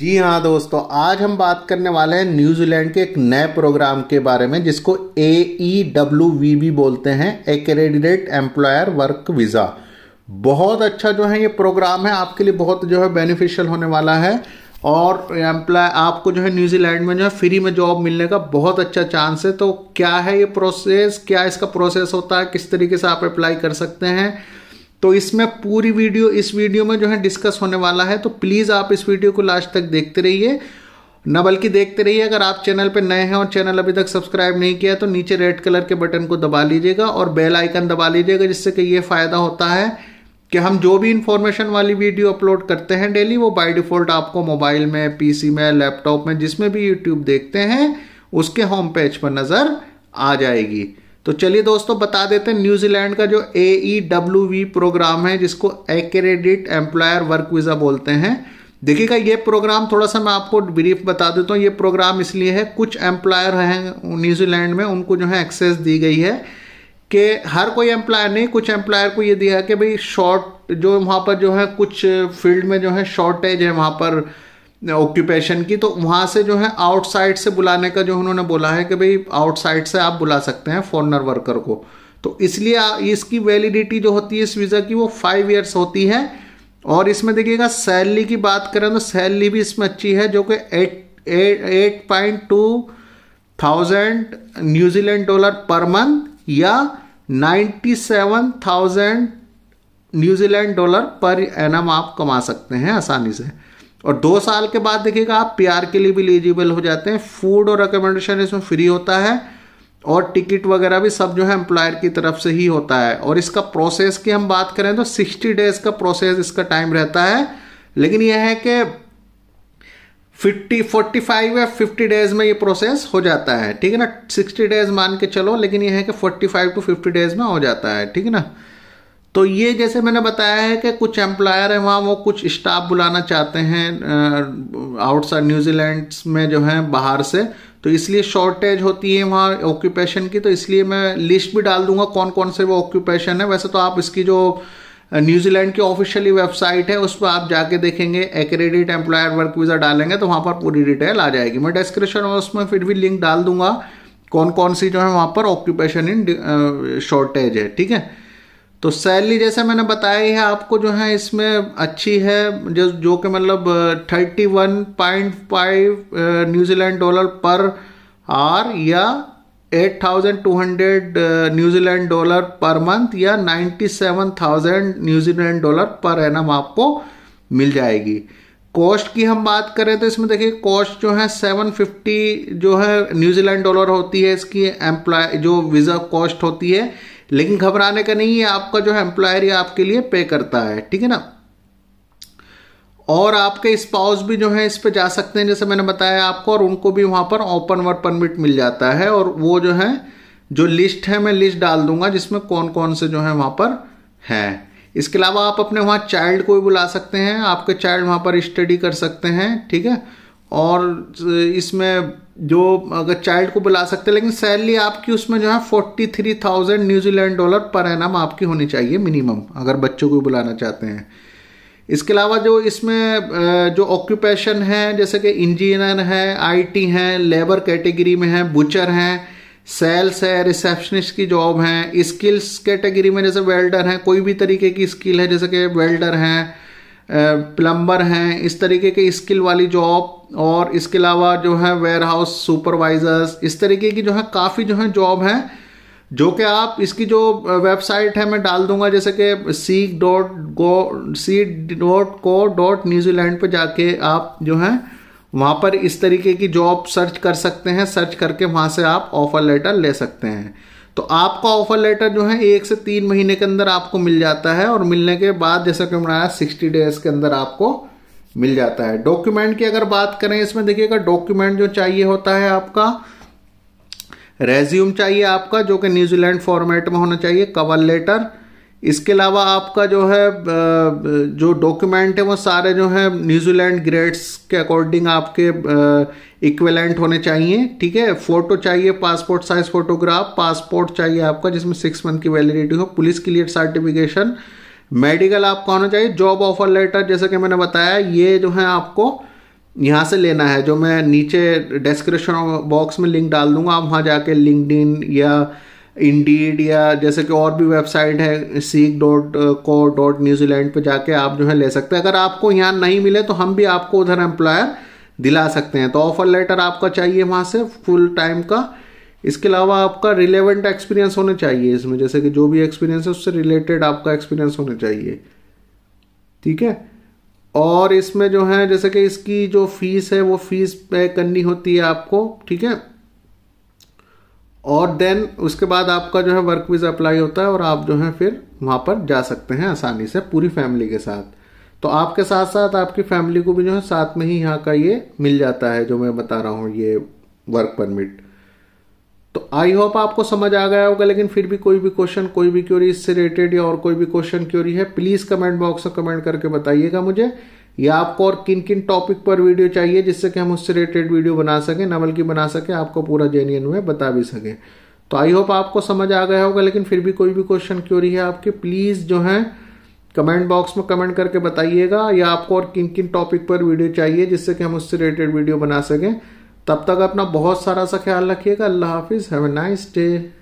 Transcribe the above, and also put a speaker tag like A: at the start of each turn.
A: जी हाँ दोस्तों आज हम बात करने वाले हैं न्यूजीलैंड के एक नए प्रोग्राम के बारे में जिसको A E W V B बोलते हैं एक्रेडिडेट एम्प्लॉयर वर्क वीज़ा बहुत अच्छा जो है ये प्रोग्राम है आपके लिए बहुत जो है बेनिफिशियल होने वाला है और एम्प्लॉय आपको जो है न्यूजीलैंड में जो है फ्री में जॉब मिलने का बहुत अच्छा चांस है तो क्या है ये प्रोसेस क्या इसका प्रोसेस होता है किस तरीके से आप अप्लाई कर सकते हैं तो इसमें पूरी वीडियो इस वीडियो में जो है डिस्कस होने वाला है तो प्लीज़ आप इस वीडियो को लास्ट तक देखते रहिए न बल्कि देखते रहिए अगर आप चैनल पर नए हैं और चैनल अभी तक सब्सक्राइब नहीं किया है तो नीचे रेड कलर के बटन को दबा लीजिएगा और बेल आइकन दबा लीजिएगा जिससे कि ये फ़ायदा होता है कि हम जो भी इंफॉर्मेशन वाली वीडियो अपलोड करते हैं डेली वो बाय डिफ़ॉल्ट आपको मोबाइल में पीसी में लैपटॉप में जिसमें भी यूट्यूब देखते हैं उसके होम पेज पर नज़र आ जाएगी तो चलिए दोस्तों बता देते हैं न्यूजीलैंड का जो A E W V program है जिसको एक्रेडिट एम्प्लॉयर वर्क वीज़ा बोलते हैं देखिएगा ये प्रोग्राम थोड़ा सा मैं आपको ब्रीफ बता देता हूँ ये प्रोग्राम इसलिए है कुछ एम्प्लॉयर हैं न्यूजीलैंड में उनको जो है एक्सेस दी गई है कि हर कोई एम्प्लॉयर नहीं कुछ एम्प्लॉयर को ये दिया है कि भाई शॉर्ट जो वहाँ पर जो है कुछ फील्ड में जो है शॉर्टेज है वहाँ पर ऑक्यूपेशन की तो वहाँ से जो है आउटसाइड से बुलाने का जो उन्होंने बोला है कि भाई आउटसाइड से आप बुला सकते हैं फॉरनर वर्कर को तो इसलिए इसकी वैलिडिटी जो होती है इस वीज़ा की वो फाइव ईयर्स होती है और इसमें देखिएगा सैलरी की बात करें तो सैलरी भी इसमें अच्छी है जो कि eight eight point two thousand New Zealand dollar per month या ninety seven thousand New Zealand dollar per annum आप कमा सकते हैं आसानी से और दो साल के बाद देखिएगा आप पीआर के लिए भी एलिजिबल हो जाते हैं फूड और अकोमोडेशन इसमें फ्री होता है और टिकट वगैरह भी सब जो है एम्प्लॉयर की तरफ से ही होता है और इसका प्रोसेस की हम बात करें तो सिक्सटी डेज का प्रोसेस इसका टाइम रहता है लेकिन यह है कि फिफ्टी फोर्टी फाइव या फिफ्टी डेज में ये प्रोसेस हो जाता है ठीक है ना सिक्सटी डेज मान के चलो लेकिन यह है कि forty five to fifty days में हो जाता है ठीक है ना तो ये जैसे मैंने बताया है कि कुछ एम्प्लॉयर हैं वहाँ वो कुछ स्टाफ बुलाना चाहते हैं आउटसाइड न्यूजीलैंड में जो है बाहर से तो इसलिए शॉर्टेज होती है वहाँ ऑक्यूपेशन की तो इसलिए मैं लिस्ट भी डाल दूंगा कौन कौन से वो ऑक्यूपेशन है वैसे तो आप इसकी जो न्यूजीलैंड की ऑफिशियली वेबसाइट है उस पर आप जाके देखेंगे एक्रेडिट एम्प्लॉयर वर्क वीज़ा डालेंगे तो वहाँ पर पूरी डिटेल आ जाएगी मैं डिस्क्रिप्शन में उसमें फिर भी लिंक डाल दूंगा कौन कौन सी जो है वहाँ पर ऑक्यूपेशन इन शॉर्टेज है ठीक है तो सैलरी जैसे मैंने बताया है आपको जो है इसमें अच्छी है जो जो कि मतलब thirty one point five New Zealand dollar per hour या eight thousand two hundred New Zealand dollar per month या ninety seven thousand New Zealand dollar per annum आपको मिल जाएगी कॉस्ट की हम बात करें तो इसमें देखिए कॉस्ट जो है 750 जो है न्यूजीलैंड डॉलर होती है इसकी एम्प्लॉय जो वीज़ा कॉस्ट होती है लेकिन घबराने का नहीं है आपका जो है एम्प्लॉयर ये आपके लिए पे करता है ठीक है ना और आपके स्पाउस भी जो है इस पे जा सकते हैं जैसे मैंने बताया आपको और उनको भी वहां पर ओपन वर्क परमिट मिल जाता है और वो जो है जो लिस्ट है मैं लिस्ट डाल दूंगा जिसमें कौन कौन से जो है वहां पर है इसके अलावा आप अपने वहां चाइल्ड को भी बुला सकते हैं आपके चाइल्ड वहां पर स्टडी कर सकते हैं ठीक है और इसमें जो अगर चाइल्ड को बुला सकते हैं लेकिन सैलरी आपकी उसमें जो है forty three thousand New Zealand dollar per annum आपकी होनी चाहिए मिनिमम अगर बच्चों को बुलाना चाहते हैं इसके अलावा जो इसमें जो ऑक्यूपेशन है जैसे कि इंजीनियर है आईटी हैं लेबर कैटेगरी में है बुचर हैं सेल्स है रिसेप्शनिस्ट की जॉब है स्किल्स कैटेगरी में जैसे वेल्डर हैं कोई भी तरीके की स्किल है जैसे कि वेल्डर हैं प्लम्बर हैं इस तरीके के स्किल वाली जॉब और इसके अलावा जो है वेयर हाउस सुपरवाइजर्स इस तरीके की जो है काफ़ी जो है जॉब हैं जो कि आप इसकी जो वेबसाइट है मैं डाल दूंगा जैसे कि C dot go C dot co dot New Zealand पर जाके आप जो है वहाँ पर इस तरीके की जॉब सर्च कर सकते हैं सर्च करके वहाँ से आप ऑफ़र लेटर ले सकते हैं तो आपका ऑफ़र लेटर जो है एक से तीन महीने के अंदर आपको मिल जाता है और मिलने के बाद जैसा कि मनाया सिक्सटी डेज़ के अंदर आपको मिल जाता है डॉक्यूमेंट की अगर बात करें इसमें देखिएगा डॉक्यूमेंट जो चाहिए होता है आपका रेज्यूम चाहिए आपका जो कि न्यूजीलैंड फॉर्मेट में होना चाहिए कवर लेटर इसके अलावा आपका जो है जो डॉक्यूमेंट है वो सारे जो है न्यूजीलैंड ग्रेड्स के अकॉर्डिंग आपके इक्वेलेंट होने चाहिए ठीक है फ़ोटो चाहिए पासपोर्ट साइज़ फ़ोटोग्राफ पासपोर्ट चाहिए आपका जिसमें सिक्स मंथ की वैलिडिटी हो पुलिस क्लियर सर्टिफिकेशन मेडिकल आपका होना चाहिए जॉब ऑफर लेटर जैसे कि मैंने बताया ये जो है आपको यहाँ से लेना है जो मैं नीचे डिस्क्रिप्शन बॉक्स में लिंक डाल दूंगा आप वहाँ जाके लिंकड या इंडीड या जैसे कि और भी वेबसाइट है सीख डॉट को डॉट न्यूजीलैंड पर जाके आप जो है ले सकते हैं अगर आपको यहाँ नहीं मिले तो हम भी आपको उधर एम्प्लॉयर दिला सकते हैं तो ऑफर लेटर आपका चाहिए वहाँ से फुल टाइम का इसके अलावा आपका रिलेवेंट एक्सपीरियंस होने चाहिए इसमें जैसे कि जो भी एक्सपीरियंस है उससे रिलेटेड आपका एक्सपीरियंस होना चाहिए ठीक है और इसमें जो है जैसे कि इसकी जो फीस है वो फीस पे करनी होती है आपको ठीक है और देन उसके बाद आपका जो है वर्क वीज़ा अप्लाई होता है और आप जो है फिर वहाँ पर जा सकते हैं आसानी से पूरी फैमिली के साथ तो आपके साथ साथ आपकी फैमिली को भी जो है साथ में ही यहाँ का ये मिल जाता है जो मैं बता रहा हूँ ये वर्क परमिट तो आई होप आपको समझ आ गया होगा लेकिन फिर भी कोई भी क्वेश्चन कोई भी क्योरी इससे रिलेटेड या और कोई भी क्वेश्चन क्योरी है प्लीज कमेंट बॉक्स में कमेंट करके बताइएगा मुझे या आपको और किन किन टॉपिक पर वीडियो चाहिए जिससे कि हम उससे रिलेटेड वीडियो बना सकें नवल की बना सकें आपको पूरा जेन्यन में बता भी सकें तो आई होप आपको समझ आ गया होगा लेकिन फिर भी कोई भी क्वेश्चन क्योरी है आपकी प्लीज़ जो है कमेंट बॉक्स में कमेंट करके बताइएगा या आपको और किन किन टॉपिक पर वीडियो चाहिए जिससे कि हम उससे रिलेटेड वीडियो बना सकें तब तक अपना बहुत सारा सा ख्याल रखिएगा अल्लाह हाफिज़ हैव ए नाइस डे